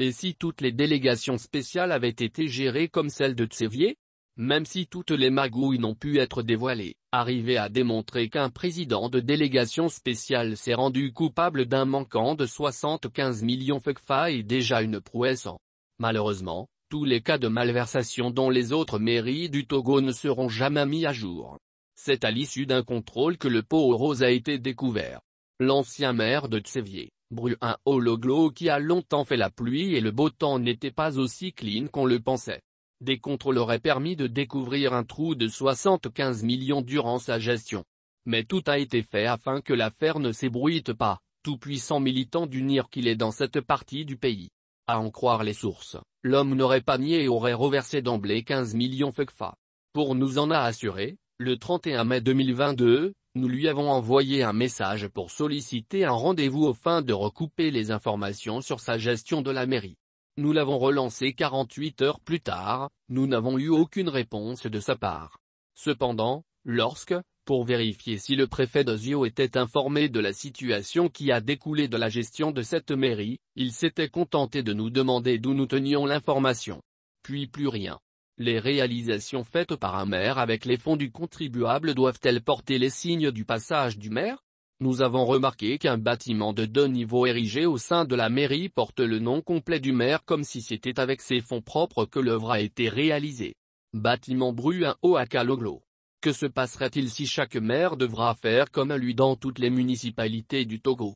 Et si toutes les délégations spéciales avaient été gérées comme celle de Tsevier, Même si toutes les magouilles n'ont pu être dévoilées, arriver à démontrer qu'un président de délégation spéciale s'est rendu coupable d'un manquant de 75 millions FECFA est déjà une prouesse Malheureusement, tous les cas de malversation dont les autres mairies du Togo ne seront jamais mis à jour. C'est à l'issue d'un contrôle que le pot aux roses a été découvert. L'ancien maire de Tsevier brûle un hologlo qui a longtemps fait la pluie et le beau temps n'était pas aussi clean qu'on le pensait. Des contrôles auraient permis de découvrir un trou de 75 millions durant sa gestion. Mais tout a été fait afin que l'affaire ne s'ébruite pas, tout puissant militant d'unir qu'il est dans cette partie du pays. À en croire les sources, l'homme n'aurait pas nié et aurait reversé d'emblée 15 millions FECFA. Pour nous en a assuré, le 31 mai 2022, nous lui avons envoyé un message pour solliciter un rendez-vous afin de recouper les informations sur sa gestion de la mairie. Nous l'avons relancé 48 heures plus tard, nous n'avons eu aucune réponse de sa part. Cependant, lorsque, pour vérifier si le préfet d'Ozio était informé de la situation qui a découlé de la gestion de cette mairie, il s'était contenté de nous demander d'où nous tenions l'information. Puis plus rien. Les réalisations faites par un maire avec les fonds du contribuable doivent-elles porter les signes du passage du maire Nous avons remarqué qu'un bâtiment de deux niveaux érigé au sein de la mairie porte le nom complet du maire comme si c'était avec ses fonds propres que l'œuvre a été réalisée. Bâtiment Bruin haut à Que se passerait-il si chaque maire devra faire comme lui dans toutes les municipalités du Togo